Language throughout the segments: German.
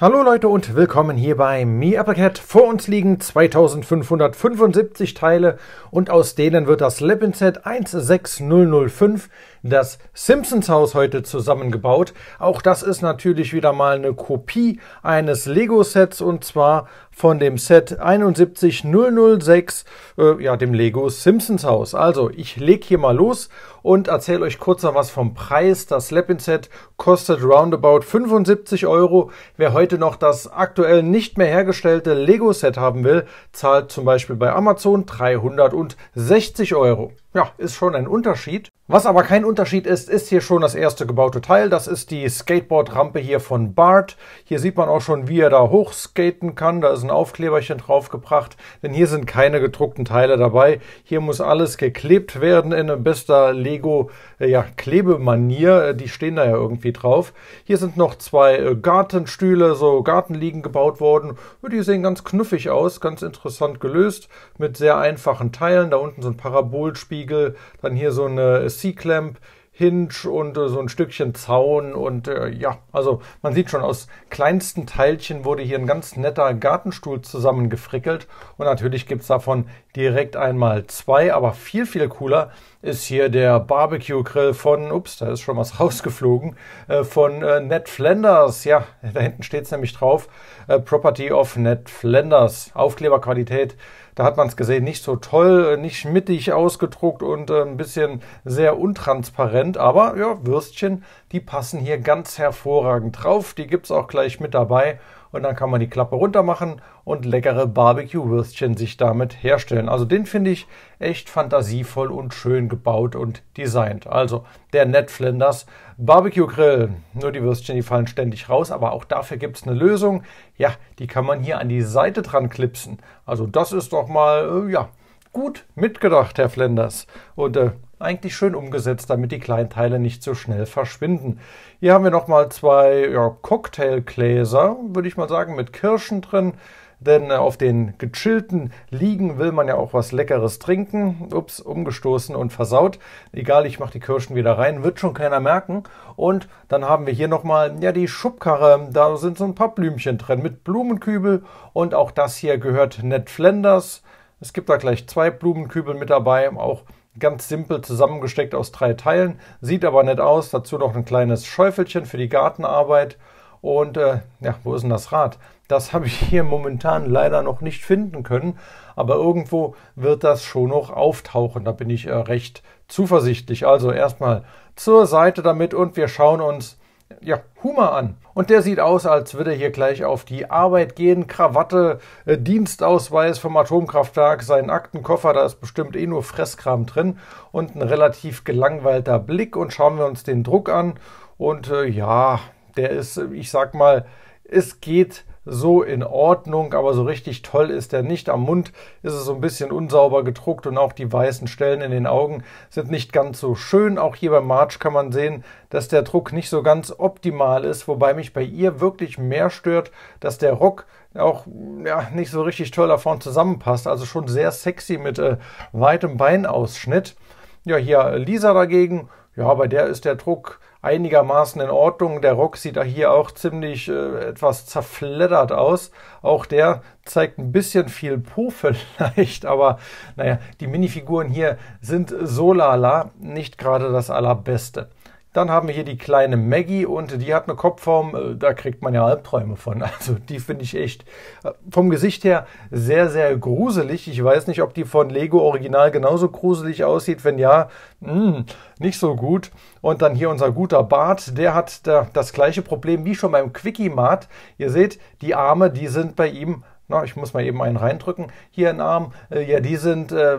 Hallo Leute und willkommen hier bei Me Uppercat. Vor uns liegen 2575 Teile und aus denen wird das Lipinset 16005 das Simpsons Haus heute zusammengebaut. Auch das ist natürlich wieder mal eine Kopie eines Lego-Sets und zwar von dem Set 71006, äh, ja, dem Lego Simpsons Haus. Also, ich leg hier mal los und erzähle euch kurz noch was vom Preis. Das Lapin-Set kostet roundabout 75 Euro. Wer heute noch das aktuell nicht mehr hergestellte Lego-Set haben will, zahlt zum Beispiel bei Amazon 360 Euro. Ja, ist schon ein Unterschied. Was aber kein Unterschied ist, ist hier schon das erste gebaute Teil. Das ist die Skateboard-Rampe hier von Bart. Hier sieht man auch schon, wie er da hochskaten kann. Da ist ein Aufkleberchen draufgebracht, denn hier sind keine gedruckten Teile dabei. Hier muss alles geklebt werden in bester Lego-Klebemanier. Äh, ja, äh, Die stehen da ja irgendwie drauf. Hier sind noch zwei äh, Gartenstühle, so Gartenliegen gebaut worden. Die sehen ganz knuffig aus, ganz interessant gelöst, mit sehr einfachen Teilen. Da unten so ein Parabolspiel Rückspiegel, dann hier so eine C-Clamp, Hinge und äh, so ein Stückchen Zaun und äh, ja, also man sieht schon, aus kleinsten Teilchen wurde hier ein ganz netter Gartenstuhl zusammengefrickelt und natürlich gibt es davon direkt einmal zwei, aber viel, viel cooler ist hier der Barbecue-Grill von, ups, da ist schon was rausgeflogen, äh, von äh, Ned Flanders, ja, da hinten steht es nämlich drauf, äh, Property of Ned Flanders, Aufkleberqualität da hat man es gesehen, nicht so toll, äh, nicht mittig ausgedruckt und äh, ein bisschen sehr untransparent. Aber ja, Würstchen, die passen hier ganz hervorragend drauf. Die gibt es auch gleich mit dabei und dann kann man die Klappe runter machen und leckere Barbecue-Würstchen sich damit herstellen. Also den finde ich echt fantasievoll und schön gebaut und designt. Also der Ned Flinders Barbecue Grill. Nur die Würstchen, die fallen ständig raus, aber auch dafür gibt es eine Lösung. Ja, die kann man hier an die Seite dran klipsen. Also das ist doch mal, äh, ja, gut mitgedacht, Herr Flinders. Und äh, eigentlich schön umgesetzt, damit die kleinen Teile nicht so schnell verschwinden. Hier haben wir nochmal zwei ja, Cocktailgläser, würde ich mal sagen, mit Kirschen drin. Denn äh, auf den gechillten Liegen will man ja auch was Leckeres trinken. Ups, umgestoßen und versaut. Egal, ich mache die Kirschen wieder rein, wird schon keiner merken. Und dann haben wir hier nochmal, ja, die Schubkarre. Da sind so ein paar Blümchen drin mit Blumenkübel. Und auch das hier gehört Ned Flanders. Es gibt da gleich zwei Blumenkübel mit dabei. Auch Ganz simpel zusammengesteckt aus drei Teilen. Sieht aber nett aus. Dazu noch ein kleines Schäufelchen für die Gartenarbeit. Und äh, ja, wo ist denn das Rad? Das habe ich hier momentan leider noch nicht finden können, aber irgendwo wird das schon noch auftauchen. Da bin ich äh, recht zuversichtlich. Also erstmal zur Seite damit und wir schauen uns ja, Humor an. Und der sieht aus, als würde er hier gleich auf die Arbeit gehen. Krawatte, äh, Dienstausweis vom Atomkraftwerk, seinen Aktenkoffer, da ist bestimmt eh nur Fresskram drin. Und ein relativ gelangweilter Blick. Und schauen wir uns den Druck an. Und äh, ja, der ist, äh, ich sag mal, es geht so in Ordnung, aber so richtig toll ist er nicht. Am Mund ist es so ein bisschen unsauber gedruckt und auch die weißen Stellen in den Augen sind nicht ganz so schön. Auch hier bei March kann man sehen, dass der Druck nicht so ganz optimal ist, wobei mich bei ihr wirklich mehr stört, dass der Rock auch ja, nicht so richtig toll davon zusammenpasst. Also schon sehr sexy mit äh, weitem Beinausschnitt. Ja, hier Lisa dagegen, ja, bei der ist der Druck einigermaßen in Ordnung. Der Rock sieht hier auch ziemlich äh, etwas zerfleddert aus. Auch der zeigt ein bisschen viel Po vielleicht, aber naja, die Minifiguren hier sind so lala, nicht gerade das allerbeste. Dann haben wir hier die kleine Maggie und die hat eine Kopfform, äh, da kriegt man ja Albträume von. Also die finde ich echt äh, vom Gesicht her sehr, sehr gruselig. Ich weiß nicht, ob die von Lego Original genauso gruselig aussieht. Wenn ja, mh, hm, nicht so gut. Und dann hier unser guter Bart, der hat da das gleiche Problem wie schon beim Quickie Mart. Ihr seht, die Arme, die sind bei ihm, na, ich muss mal eben einen reindrücken, hier ein Arm, äh, ja, die sind... Äh,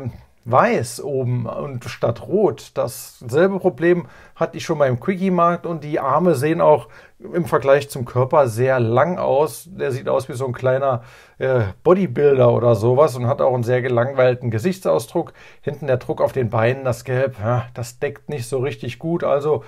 weiß oben und statt rot. Dasselbe Problem hatte ich schon mal im Quickie-Markt und die Arme sehen auch im Vergleich zum Körper sehr lang aus. Der sieht aus wie so ein kleiner äh, Bodybuilder oder sowas und hat auch einen sehr gelangweilten Gesichtsausdruck. Hinten der Druck auf den Beinen, das Gelb, ja, das deckt nicht so richtig gut. Also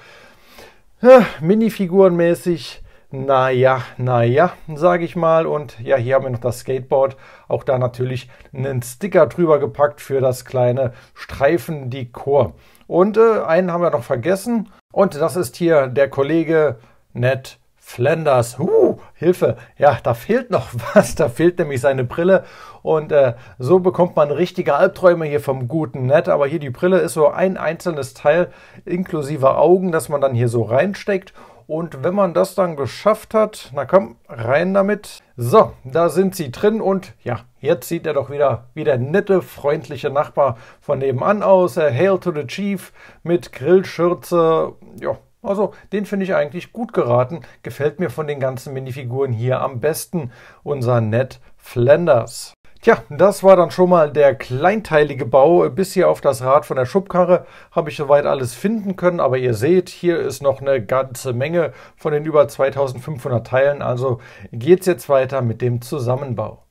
ja, äh, mäßig naja, naja, sage ich mal. Und ja, hier haben wir noch das Skateboard. Auch da natürlich einen Sticker drüber gepackt für das kleine Streifendekor. Und äh, einen haben wir noch vergessen. Und das ist hier der Kollege Ned Flanders. Uh, Hilfe. Ja, da fehlt noch was. Da fehlt nämlich seine Brille. Und äh, so bekommt man richtige Albträume hier vom guten Ned. Aber hier die Brille ist so ein einzelnes Teil inklusive Augen, das man dann hier so reinsteckt. Und wenn man das dann geschafft hat, na komm, rein damit. So, da sind sie drin und ja, jetzt sieht er doch wieder wie der nette, freundliche Nachbar von nebenan aus. Äh, Hail to the Chief mit Grillschürze. Ja, also den finde ich eigentlich gut geraten. Gefällt mir von den ganzen Minifiguren hier am besten unser Ned Flanders. Tja, das war dann schon mal der kleinteilige Bau. Bis hier auf das Rad von der Schubkarre habe ich soweit alles finden können. Aber ihr seht, hier ist noch eine ganze Menge von den über 2500 Teilen. Also geht es jetzt weiter mit dem Zusammenbau.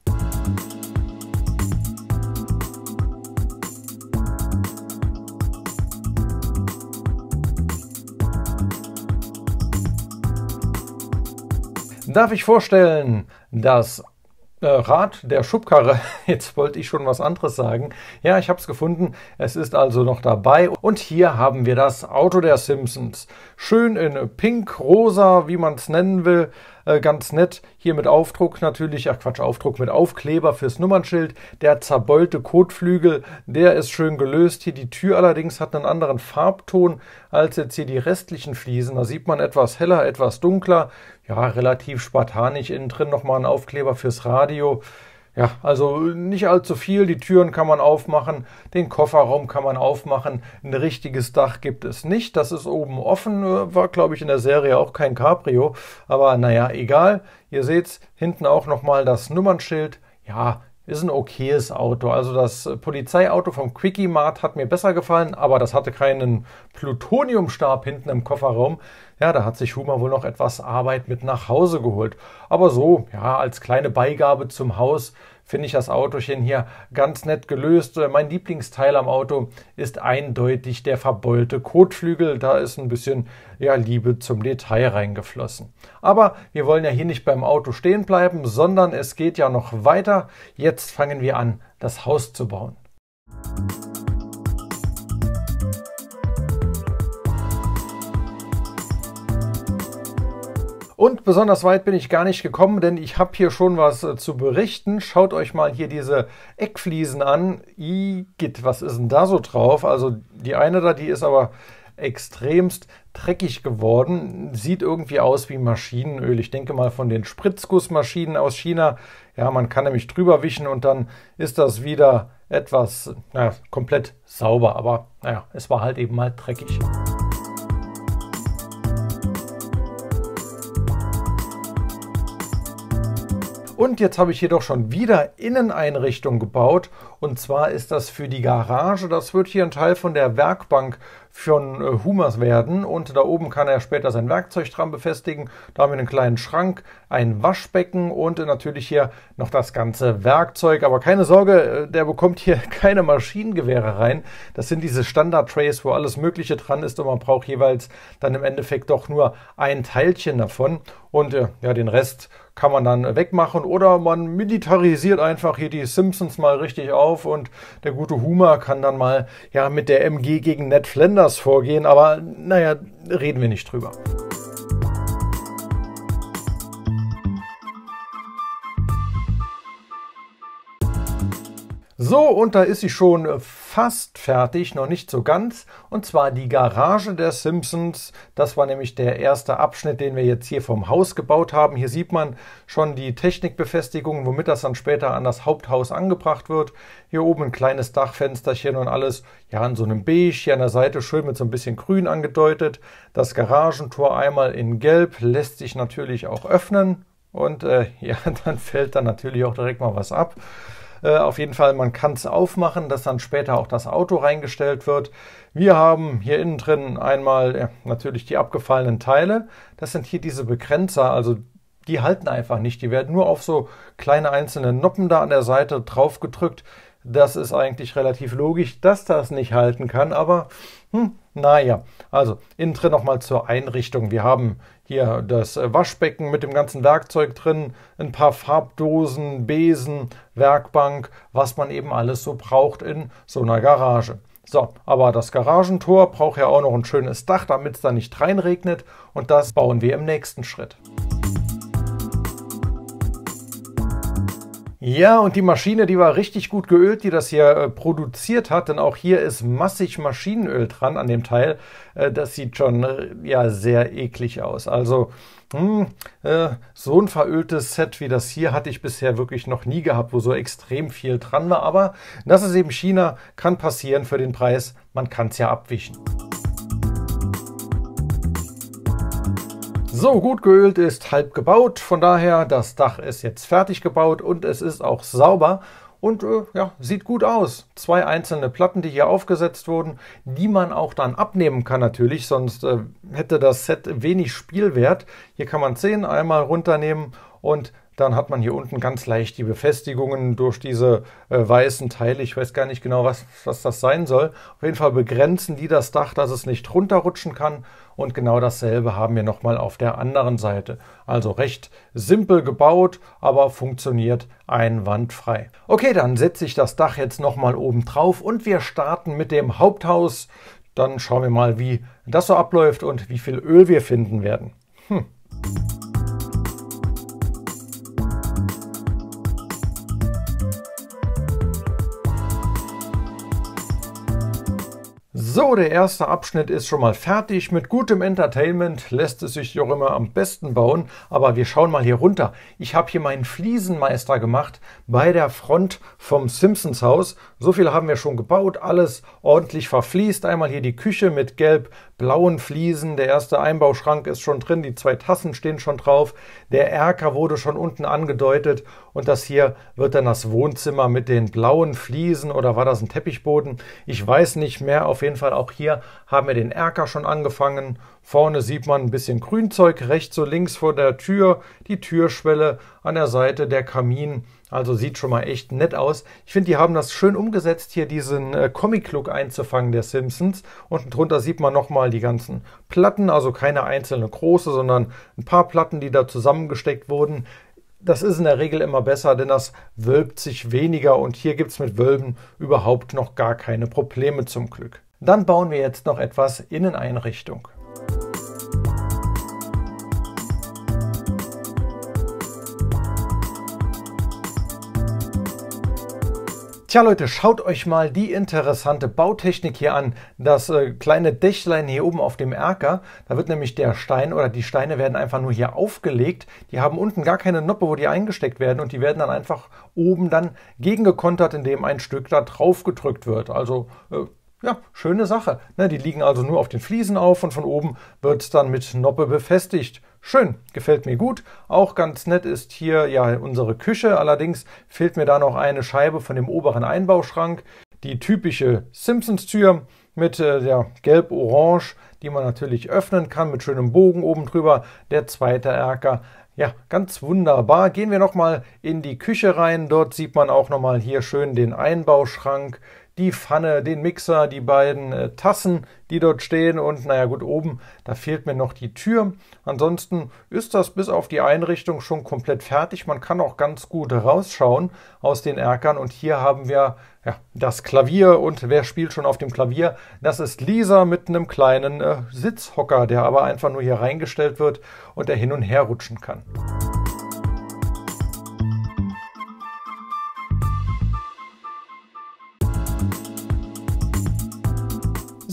Darf ich vorstellen, das äh, Rad der Schubkarre. Jetzt wollte ich schon was anderes sagen. Ja, ich habe es gefunden. Es ist also noch dabei. Und hier haben wir das Auto der Simpsons. Schön in pink, rosa, wie man es nennen will. Äh, ganz nett. Hier mit Aufdruck natürlich. Ach Quatsch, Aufdruck mit Aufkleber fürs Nummernschild. Der zerbeulte Kotflügel, der ist schön gelöst. Hier die Tür allerdings hat einen anderen Farbton als jetzt hier die restlichen Fliesen. Da sieht man etwas heller, etwas dunkler ja, relativ spartanisch innen drin nochmal ein Aufkleber fürs Radio. Ja, also nicht allzu viel. Die Türen kann man aufmachen, den Kofferraum kann man aufmachen. Ein richtiges Dach gibt es nicht. Das ist oben offen. War, glaube ich, in der Serie auch kein Cabrio. Aber naja, egal. Ihr seht's, hinten auch nochmal das Nummernschild. Ja, ist ein okayes Auto. Also das Polizeiauto vom Quickie Mart hat mir besser gefallen, aber das hatte keinen Plutoniumstab hinten im Kofferraum. Ja, da hat sich Schumer wohl noch etwas Arbeit mit nach Hause geholt. Aber so, ja, als kleine Beigabe zum Haus finde ich das Autochen hier ganz nett gelöst. Äh, mein Lieblingsteil am Auto ist eindeutig der verbeulte Kotflügel. Da ist ein bisschen ja, Liebe zum Detail reingeflossen. Aber wir wollen ja hier nicht beim Auto stehen bleiben, sondern es geht ja noch weiter. Jetzt fangen wir an, das Haus zu bauen. Musik Und besonders weit bin ich gar nicht gekommen, denn ich habe hier schon was äh, zu berichten. Schaut euch mal hier diese Eckfliesen an. Igitt, was ist denn da so drauf? Also die eine da, die ist aber extremst dreckig geworden. Sieht irgendwie aus wie Maschinenöl. Ich denke mal von den Spritzgussmaschinen aus China. Ja, man kann nämlich drüber wischen und dann ist das wieder etwas, naja, komplett sauber. Aber naja, es war halt eben mal dreckig. Und jetzt habe ich hier doch schon wieder Inneneinrichtung gebaut. Und zwar ist das für die Garage. Das wird hier ein Teil von der Werkbank von äh, Humas werden. Und da oben kann er später sein Werkzeug dran befestigen. Da haben wir einen kleinen Schrank ein Waschbecken und natürlich hier noch das ganze Werkzeug. Aber keine Sorge, äh, der bekommt hier keine Maschinengewehre rein. Das sind diese Standard-Trays, wo alles Mögliche dran ist und man braucht jeweils dann im Endeffekt doch nur ein Teilchen davon. Und äh, ja, den Rest kann man dann wegmachen oder man militarisiert einfach hier die Simpsons mal richtig auf und der gute Humor kann dann mal ja mit der MG gegen Ned Flanders vorgehen, aber naja, reden wir nicht drüber. So, und da ist sie schon fast fertig, noch nicht so ganz, und zwar die Garage der Simpsons. Das war nämlich der erste Abschnitt, den wir jetzt hier vom Haus gebaut haben. Hier sieht man schon die Technikbefestigung, womit das dann später an das Haupthaus angebracht wird. Hier oben ein kleines Dachfensterchen und alles, ja, in so einem Beige, hier an der Seite schön mit so ein bisschen Grün angedeutet. Das Garagentor einmal in Gelb, lässt sich natürlich auch öffnen. Und äh, ja, dann fällt da natürlich auch direkt mal was ab. Äh, auf jeden Fall, man kann es aufmachen, dass dann später auch das Auto reingestellt wird. Wir haben hier innen drin einmal äh, natürlich die abgefallenen Teile. Das sind hier diese Begrenzer, also die halten einfach nicht. Die werden nur auf so kleine einzelne Noppen da an der Seite drauf gedrückt. Das ist eigentlich relativ logisch, dass das nicht halten kann, aber hm, naja. Also innen drin nochmal zur Einrichtung. Wir haben hier das Waschbecken mit dem ganzen Werkzeug drin, ein paar Farbdosen, Besen, Werkbank, was man eben alles so braucht in so einer Garage. So, aber das Garagentor braucht ja auch noch ein schönes Dach, damit es da nicht reinregnet und das bauen wir im nächsten Schritt. Ja, und die Maschine, die war richtig gut geölt, die das hier äh, produziert hat, denn auch hier ist massig Maschinenöl dran an dem Teil. Äh, das sieht schon äh, ja sehr eklig aus. Also mh, hm, äh, so ein veröltes Set wie das hier hatte ich bisher wirklich noch nie gehabt, wo so extrem viel dran war. Aber das ist eben China, kann passieren für den Preis. Man kann es ja abwischen. So, gut geölt ist halb gebaut, von daher das Dach ist jetzt fertig gebaut und es ist auch sauber und äh, ja, sieht gut aus. Zwei einzelne Platten, die hier aufgesetzt wurden, die man auch dann abnehmen kann natürlich, sonst äh, hätte das Set wenig Spielwert. Hier kann man sehen, einmal runternehmen und dann hat man hier unten ganz leicht die Befestigungen durch diese äh, weißen Teile. Ich weiß gar nicht genau, was, was das sein soll. Auf jeden Fall begrenzen die das Dach, dass es nicht runterrutschen kann. Und genau dasselbe haben wir nochmal auf der anderen Seite. Also recht simpel gebaut, aber funktioniert einwandfrei. Okay, dann setze ich das Dach jetzt nochmal oben drauf und wir starten mit dem Haupthaus. Dann schauen wir mal, wie das so abläuft und wie viel Öl wir finden werden. Hm. So, der erste Abschnitt ist schon mal fertig. Mit gutem Entertainment lässt es sich auch immer am besten bauen. Aber wir schauen mal hier runter. Ich habe hier meinen Fliesenmeister gemacht bei der Front vom Simpsons Haus. So viel haben wir schon gebaut. Alles ordentlich verfließt. Einmal hier die Küche mit gelb blauen Fliesen, der erste Einbauschrank ist schon drin, die zwei Tassen stehen schon drauf, der Erker wurde schon unten angedeutet und das hier wird dann das Wohnzimmer mit den blauen Fliesen oder war das ein Teppichboden? Ich weiß nicht mehr, auf jeden Fall auch hier haben wir den Erker schon angefangen Vorne sieht man ein bisschen Grünzeug, rechts und links vor der Tür, die Türschwelle, an der Seite der Kamin. Also sieht schon mal echt nett aus. Ich finde, die haben das schön umgesetzt, hier diesen äh, Comic-Look einzufangen der Simpsons. Unten drunter sieht man nochmal die ganzen Platten, also keine einzelne große, sondern ein paar Platten, die da zusammengesteckt wurden. Das ist in der Regel immer besser, denn das wölbt sich weniger und hier gibt es mit Wölben überhaupt noch gar keine Probleme zum Glück. Dann bauen wir jetzt noch etwas Inneneinrichtung. Tja Leute, schaut euch mal die interessante Bautechnik hier an. Das äh, kleine Dächlein hier oben auf dem Erker, da wird nämlich der Stein oder die Steine werden einfach nur hier aufgelegt. Die haben unten gar keine Noppe, wo die eingesteckt werden und die werden dann einfach oben dann gegengekontert, indem ein Stück da drauf gedrückt wird. Also äh, ja, schöne Sache. Ne, die liegen also nur auf den Fliesen auf und von oben wird dann mit Noppe befestigt. Schön, gefällt mir gut. Auch ganz nett ist hier ja unsere Küche. Allerdings fehlt mir da noch eine Scheibe von dem oberen Einbauschrank. Die typische Simpsons-Tür mit äh, der gelb-orange, die man natürlich öffnen kann mit schönem Bogen oben drüber. Der zweite Erker ja, ganz wunderbar. Gehen wir nochmal in die Küche rein. Dort sieht man auch nochmal hier schön den Einbauschrank die Pfanne, den Mixer, die beiden äh, Tassen, die dort stehen und naja gut, oben, da fehlt mir noch die Tür. Ansonsten ist das bis auf die Einrichtung schon komplett fertig. Man kann auch ganz gut rausschauen aus den Erkern und hier haben wir ja, das Klavier und wer spielt schon auf dem Klavier? Das ist Lisa mit einem kleinen äh, Sitzhocker, der aber einfach nur hier reingestellt wird und der hin und her rutschen kann.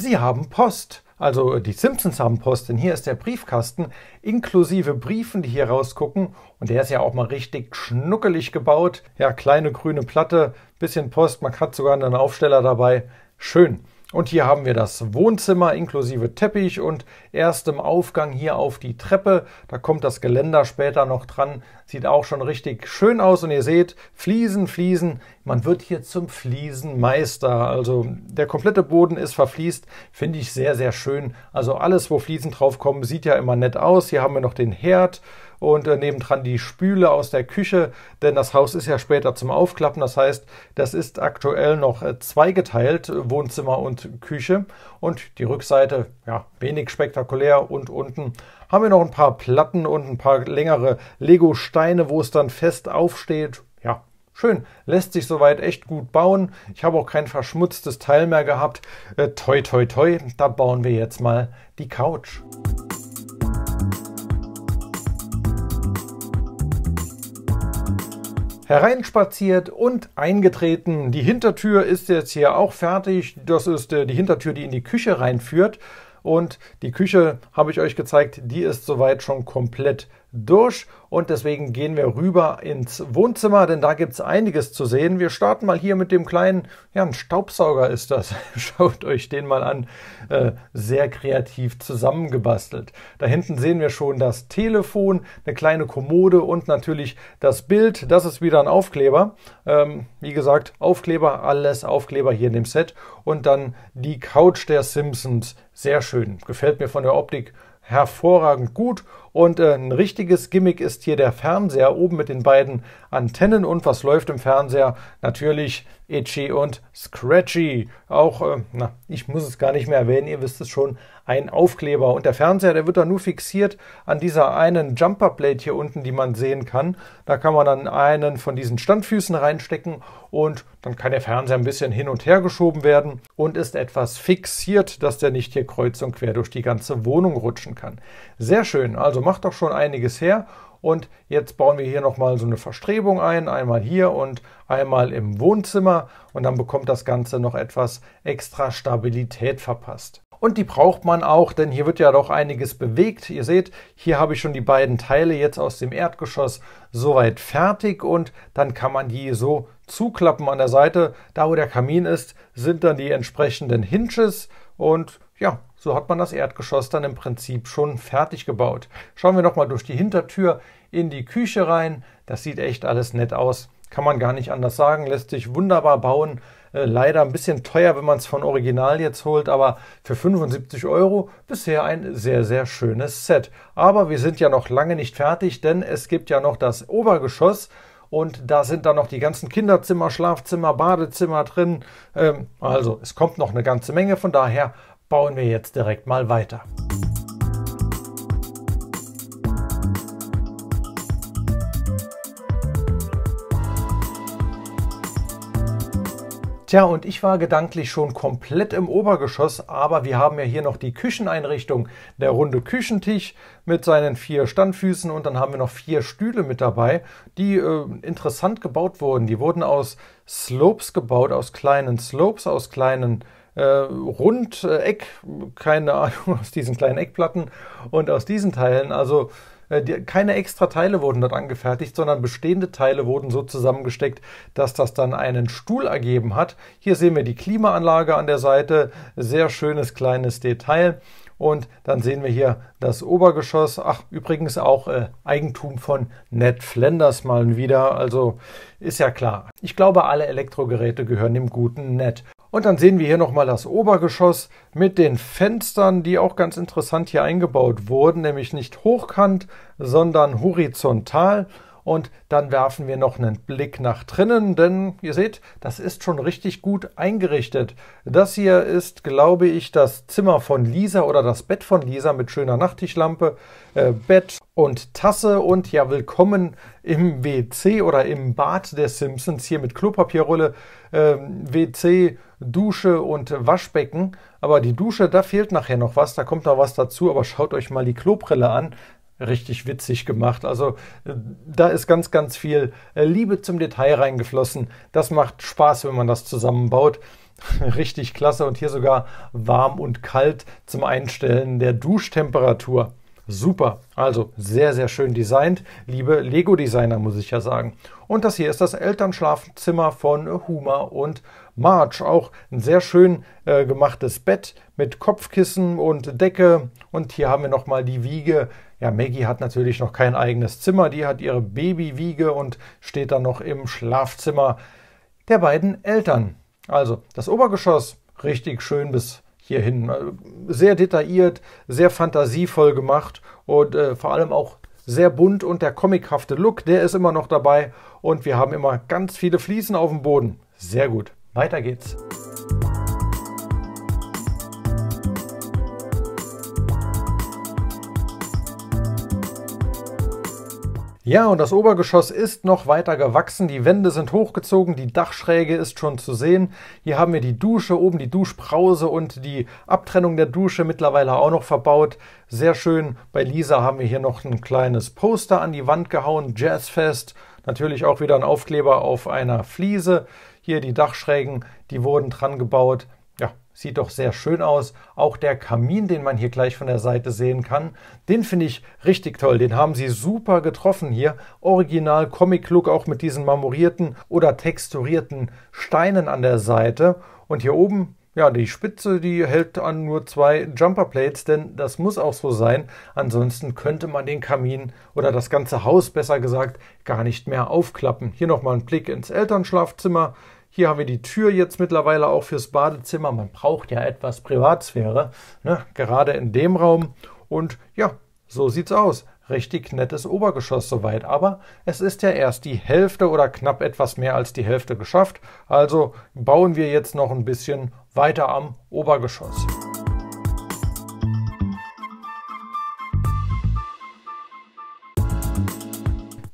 Sie haben Post. Also äh, die Simpsons haben Post, denn hier ist der Briefkasten inklusive Briefen, die hier rausgucken. Und der ist ja auch mal richtig schnuckelig gebaut. Ja, kleine grüne Platte, bisschen Post, man hat sogar einen Aufsteller dabei. Schön. Und hier haben wir das Wohnzimmer inklusive Teppich und erst im Aufgang hier auf die Treppe. Da kommt das Geländer später noch dran. Sieht auch schon richtig schön aus und ihr seht, Fliesen, Fliesen. Man wird hier zum Fliesenmeister. Also der komplette Boden ist verfließt, Finde ich sehr, sehr schön. Also alles, wo Fliesen draufkommen, sieht ja immer nett aus. Hier haben wir noch den Herd und äh, nebendran die Spüle aus der Küche, denn das Haus ist ja später zum Aufklappen. Das heißt, das ist aktuell noch äh, zweigeteilt, äh, Wohnzimmer und Küche. Und die Rückseite, ja, wenig spektakulär. Und unten haben wir noch ein paar Platten und ein paar längere Lego-Steine, wo es dann fest aufsteht. Ja, schön. Lässt sich soweit echt gut bauen. Ich habe auch kein verschmutztes Teil mehr gehabt. Äh, toi, toi, toi. Da bauen wir jetzt mal die Couch. hereinspaziert und eingetreten. Die Hintertür ist jetzt hier auch fertig. Das ist äh, die Hintertür, die in die Küche reinführt. Und die Küche, habe ich euch gezeigt, die ist soweit schon komplett durch und deswegen gehen wir rüber ins Wohnzimmer, denn da gibt es einiges zu sehen. Wir starten mal hier mit dem kleinen, ja, ein Staubsauger ist das. Schaut euch den mal an. Äh, sehr kreativ zusammengebastelt. Da hinten sehen wir schon das Telefon, eine kleine Kommode und natürlich das Bild. Das ist wieder ein Aufkleber. Ähm, wie gesagt, Aufkleber, alles Aufkleber hier in dem Set. Und dann die Couch der Simpsons. Sehr schön. Gefällt mir von der Optik hervorragend gut und äh, ein richtiges Gimmick ist hier der Fernseher oben mit den beiden Antennen. Und was läuft im Fernseher? Natürlich Itchy und Scratchy. Auch, äh, na, ich muss es gar nicht mehr erwähnen, ihr wisst es schon, ein Aufkleber. Und der Fernseher, der wird dann nur fixiert an dieser einen Jumperplate hier unten, die man sehen kann. Da kann man dann einen von diesen Standfüßen reinstecken und dann kann der Fernseher ein bisschen hin und her geschoben werden und ist etwas fixiert, dass der nicht hier kreuz und quer durch die ganze Wohnung rutschen kann. Sehr schön. Also macht doch schon einiges her. Und jetzt bauen wir hier nochmal so eine Verstrebung ein, einmal hier und einmal im Wohnzimmer. Und dann bekommt das Ganze noch etwas extra Stabilität verpasst. Und die braucht man auch, denn hier wird ja doch einiges bewegt. Ihr seht, hier habe ich schon die beiden Teile jetzt aus dem Erdgeschoss soweit fertig und dann kann man die so zuklappen an der Seite. Da wo der Kamin ist, sind dann die entsprechenden Hinges und ja, so hat man das Erdgeschoss dann im Prinzip schon fertig gebaut. Schauen wir nochmal durch die Hintertür in die Küche rein. Das sieht echt alles nett aus. Kann man gar nicht anders sagen. Lässt sich wunderbar bauen. Äh, leider ein bisschen teuer, wenn man es von Original jetzt holt, aber für 75 Euro bisher ein sehr, sehr schönes Set. Aber wir sind ja noch lange nicht fertig, denn es gibt ja noch das Obergeschoss. Und da sind dann noch die ganzen Kinderzimmer, Schlafzimmer, Badezimmer drin. Ähm, also es kommt noch eine ganze Menge. Von daher bauen wir jetzt direkt mal weiter. Tja, und ich war gedanklich schon komplett im Obergeschoss, aber wir haben ja hier noch die Kücheneinrichtung. Der runde Küchentisch mit seinen vier Standfüßen und dann haben wir noch vier Stühle mit dabei, die äh, interessant gebaut wurden. Die wurden aus Slopes gebaut, aus kleinen Slopes, aus kleinen äh, rund äh, Eck, keine Ahnung, aus diesen kleinen Eckplatten und aus diesen Teilen. Also äh, die, keine extra Teile wurden dort angefertigt, sondern bestehende Teile wurden so zusammengesteckt, dass das dann einen Stuhl ergeben hat. Hier sehen wir die Klimaanlage an der Seite, sehr schönes kleines Detail. Und dann sehen wir hier das Obergeschoss. Ach, übrigens auch äh, Eigentum von Ned Flanders mal wieder. Also ist ja klar. Ich glaube, alle Elektrogeräte gehören dem guten Ned. Und dann sehen wir hier nochmal das Obergeschoss mit den Fenstern, die auch ganz interessant hier eingebaut wurden, nämlich nicht hochkant, sondern horizontal. Und dann werfen wir noch einen Blick nach drinnen, denn ihr seht, das ist schon richtig gut eingerichtet. Das hier ist, glaube ich, das Zimmer von Lisa oder das Bett von Lisa mit schöner Nachttischlampe, äh, Bett und Tasse und ja, willkommen im WC oder im Bad der Simpsons hier mit Klopapierrolle, äh, WC Dusche und Waschbecken. Aber die Dusche, da fehlt nachher noch was, da kommt noch was dazu. Aber schaut euch mal die Klobrille an. Richtig witzig gemacht. Also äh, da ist ganz, ganz viel äh, Liebe zum Detail reingeflossen. Das macht Spaß, wenn man das zusammenbaut. Richtig klasse und hier sogar warm und kalt zum Einstellen der Duschtemperatur. Super, also sehr, sehr schön designt. Liebe Lego-Designer, muss ich ja sagen. Und das hier ist das Elternschlafzimmer von Huma und March auch ein sehr schön äh, gemachtes Bett mit Kopfkissen und Decke. Und hier haben wir nochmal die Wiege. Ja, Maggie hat natürlich noch kein eigenes Zimmer. Die hat ihre Babywiege und steht dann noch im Schlafzimmer der beiden Eltern. Also das Obergeschoss richtig schön bis hierhin. Äh, sehr detailliert, sehr fantasievoll gemacht und äh, vor allem auch sehr bunt und der comichafte Look, der ist immer noch dabei und wir haben immer ganz viele Fliesen auf dem Boden. Sehr gut. Weiter geht's. Ja, und das Obergeschoss ist noch weiter gewachsen. Die Wände sind hochgezogen, die Dachschräge ist schon zu sehen. Hier haben wir die Dusche, oben die Duschbrause und die Abtrennung der Dusche mittlerweile auch noch verbaut. Sehr schön. Bei Lisa haben wir hier noch ein kleines Poster an die Wand gehauen. Jazzfest. Natürlich auch wieder ein Aufkleber auf einer Fliese. Hier die Dachschrägen, die wurden dran gebaut. Ja, sieht doch sehr schön aus. Auch der Kamin, den man hier gleich von der Seite sehen kann, den finde ich richtig toll. Den haben sie super getroffen hier. Original Comic-Look, auch mit diesen marmorierten oder texturierten Steinen an der Seite. Und hier oben, ja, die Spitze, die hält an nur zwei Jumperplates, denn das muss auch so sein. Ansonsten könnte man den Kamin oder das ganze Haus, besser gesagt, gar nicht mehr aufklappen. Hier nochmal ein Blick ins Elternschlafzimmer. Hier haben wir die Tür jetzt mittlerweile auch fürs Badezimmer. Man braucht ja etwas Privatsphäre, ne? gerade in dem Raum. Und ja, so sieht's aus. Richtig nettes Obergeschoss soweit, aber es ist ja erst die Hälfte oder knapp etwas mehr als die Hälfte geschafft. Also bauen wir jetzt noch ein bisschen weiter am Obergeschoss.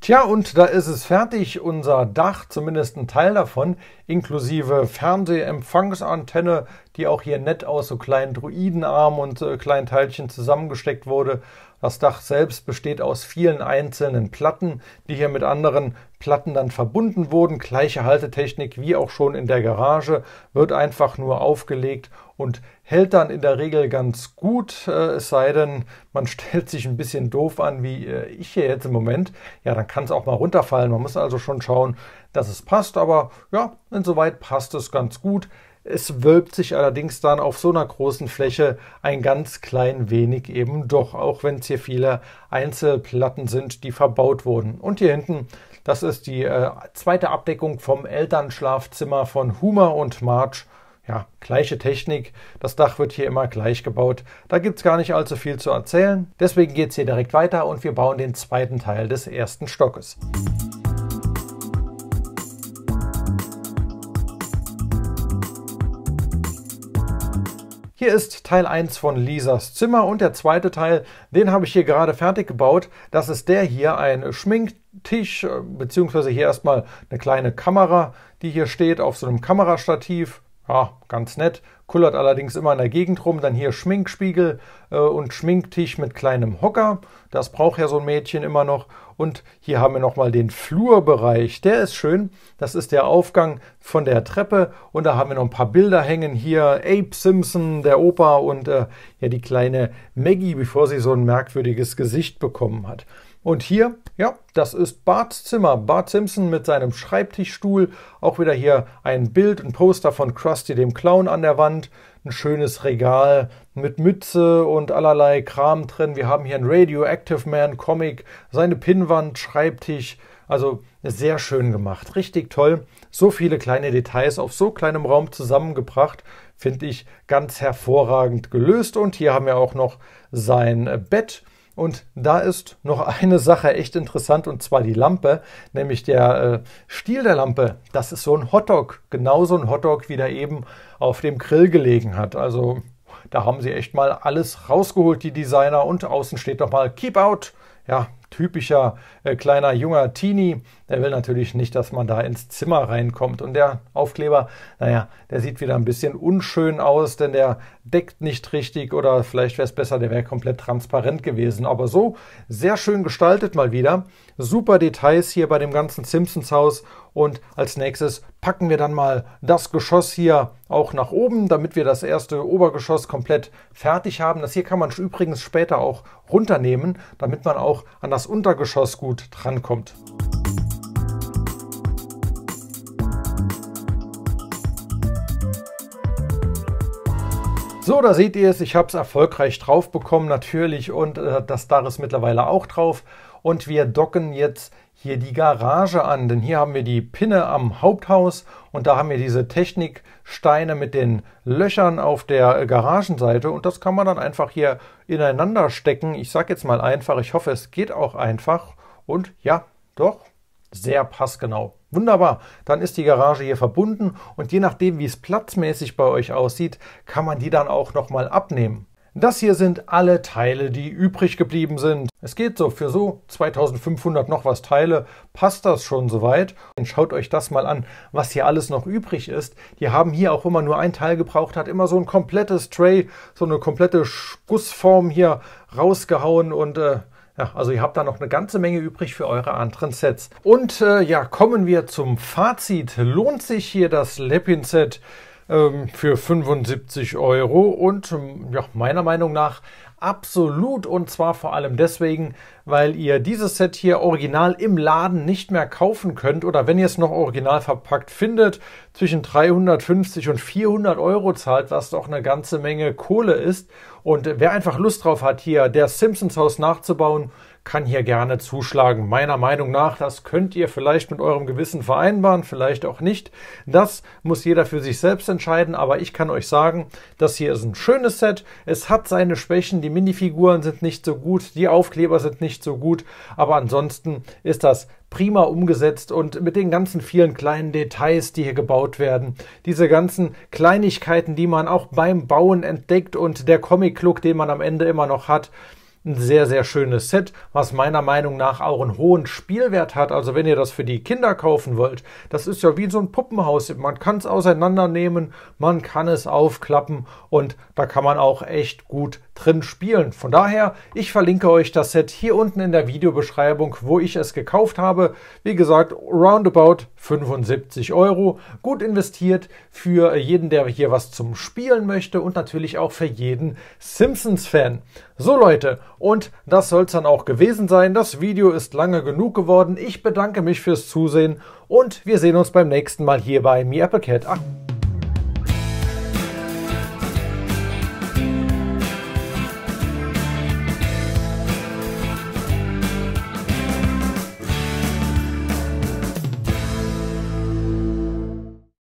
Tja, und da ist es fertig, unser Dach, zumindest ein Teil davon, inklusive Fernsehempfangsantenne, die auch hier nett aus so kleinen Druidenarmen und äh, kleinen Teilchen zusammengesteckt wurde. Das Dach selbst besteht aus vielen einzelnen Platten, die hier mit anderen Platten dann verbunden wurden. Gleiche Haltetechnik wie auch schon in der Garage, wird einfach nur aufgelegt und hält dann in der Regel ganz gut, äh, es sei denn, man stellt sich ein bisschen doof an, wie äh, ich hier jetzt im Moment. Ja, dann kann es auch mal runterfallen. Man muss also schon schauen, dass es passt, aber ja, insoweit passt es ganz gut. Es wölbt sich allerdings dann auf so einer großen Fläche ein ganz klein wenig eben doch, auch wenn es hier viele Einzelplatten sind, die verbaut wurden. Und hier hinten, das ist die äh, zweite Abdeckung vom Elternschlafzimmer von Humer und March. Ja, gleiche Technik, das Dach wird hier immer gleich gebaut. Da gibt es gar nicht allzu viel zu erzählen. Deswegen geht es hier direkt weiter und wir bauen den zweiten Teil des ersten Stockes. Musik Hier ist Teil 1 von Lisas Zimmer und der zweite Teil, den habe ich hier gerade fertig gebaut. Das ist der hier, ein Schminktisch, äh, beziehungsweise hier erstmal eine kleine Kamera, die hier steht auf so einem Kamerastativ. Ja, ganz nett kullert allerdings immer in der Gegend rum. Dann hier Schminkspiegel äh, und Schminktisch mit kleinem Hocker. Das braucht ja so ein Mädchen immer noch. Und hier haben wir nochmal den Flurbereich. Der ist schön. Das ist der Aufgang von der Treppe. Und da haben wir noch ein paar Bilder hängen. Hier Abe Simpson, der Opa und äh, ja die kleine Maggie, bevor sie so ein merkwürdiges Gesicht bekommen hat. Und hier, ja, das ist Barts Zimmer. Bart Simpson mit seinem Schreibtischstuhl. Auch wieder hier ein Bild, ein Poster von Krusty dem Clown an der Wand. Ein schönes Regal mit Mütze und allerlei Kram drin. Wir haben hier ein Radioactive Man Comic, seine Pinnwand, Schreibtisch. Also sehr schön gemacht, richtig toll. So viele kleine Details auf so kleinem Raum zusammengebracht, finde ich ganz hervorragend gelöst. Und hier haben wir auch noch sein Bett und da ist noch eine Sache echt interessant und zwar die Lampe, nämlich der äh, Stiel der Lampe. Das ist so ein Hotdog, genauso ein Hotdog, wie der eben auf dem Grill gelegen hat. Also da haben sie echt mal alles rausgeholt, die Designer. Und außen steht nochmal Keep Out. Ja, typischer äh, kleiner junger Teenie. Der will natürlich nicht, dass man da ins Zimmer reinkommt. Und der Aufkleber, naja, der sieht wieder ein bisschen unschön aus, denn der deckt nicht richtig oder vielleicht wäre es besser, der wäre komplett transparent gewesen. Aber so sehr schön gestaltet mal wieder. Super Details hier bei dem ganzen Simpsons Haus und als nächstes packen wir dann mal das Geschoss hier auch nach oben, damit wir das erste Obergeschoss komplett fertig haben. Das hier kann man übrigens später auch runternehmen, damit man auch an das Untergeschoss gut drankommt. So, da seht ihr es, ich habe es erfolgreich drauf bekommen natürlich und äh, das Dach ist mittlerweile auch drauf und wir docken jetzt hier die Garage an, denn hier haben wir die Pinne am Haupthaus und da haben wir diese Techniksteine mit den Löchern auf der äh, Garagenseite und das kann man dann einfach hier ineinander stecken. Ich sage jetzt mal einfach, ich hoffe, es geht auch einfach und ja, doch, sehr passgenau. Wunderbar, dann ist die Garage hier verbunden und je nachdem, wie es platzmäßig bei euch aussieht, kann man die dann auch nochmal abnehmen. Das hier sind alle Teile, die übrig geblieben sind. Es geht so für so 2500 noch was Teile, passt das schon soweit. Und schaut euch das mal an, was hier alles noch übrig ist. Die haben hier auch immer nur ein Teil gebraucht, hat immer so ein komplettes Tray, so eine komplette Gussform hier rausgehauen und äh, ja, also ihr habt da noch eine ganze Menge übrig für eure anderen Sets. Und äh, ja, kommen wir zum Fazit. Lohnt sich hier das Lepin-Set? Ähm, für 75 Euro und ähm, ja, meiner Meinung nach absolut und zwar vor allem deswegen, weil ihr dieses Set hier original im Laden nicht mehr kaufen könnt oder wenn ihr es noch original verpackt findet, zwischen 350 und 400 Euro zahlt, was doch eine ganze Menge Kohle ist. Und wer einfach Lust drauf hat, hier der Simpsons Haus nachzubauen, kann hier gerne zuschlagen. Meiner Meinung nach, das könnt ihr vielleicht mit eurem Gewissen vereinbaren, vielleicht auch nicht. Das muss jeder für sich selbst entscheiden, aber ich kann euch sagen, das hier ist ein schönes Set. Es hat seine Schwächen, die Minifiguren sind nicht so gut, die Aufkleber sind nicht so gut, aber ansonsten ist das prima umgesetzt und mit den ganzen vielen kleinen Details, die hier gebaut werden, diese ganzen Kleinigkeiten, die man auch beim Bauen entdeckt und der Comic-Look, den man am Ende immer noch hat, ein sehr, sehr schönes Set, was meiner Meinung nach auch einen hohen Spielwert hat. Also wenn ihr das für die Kinder kaufen wollt, das ist ja wie so ein Puppenhaus. Man kann es auseinandernehmen, man kann es aufklappen und da kann man auch echt gut drin spielen. Von daher, ich verlinke euch das Set hier unten in der Videobeschreibung, wo ich es gekauft habe. Wie gesagt, roundabout 75 Euro. Gut investiert für jeden, der hier was zum Spielen möchte und natürlich auch für jeden Simpsons-Fan. So Leute, und das soll es dann auch gewesen sein. Das Video ist lange genug geworden. Ich bedanke mich fürs Zusehen und wir sehen uns beim nächsten Mal hier bei Me Applecat. Ach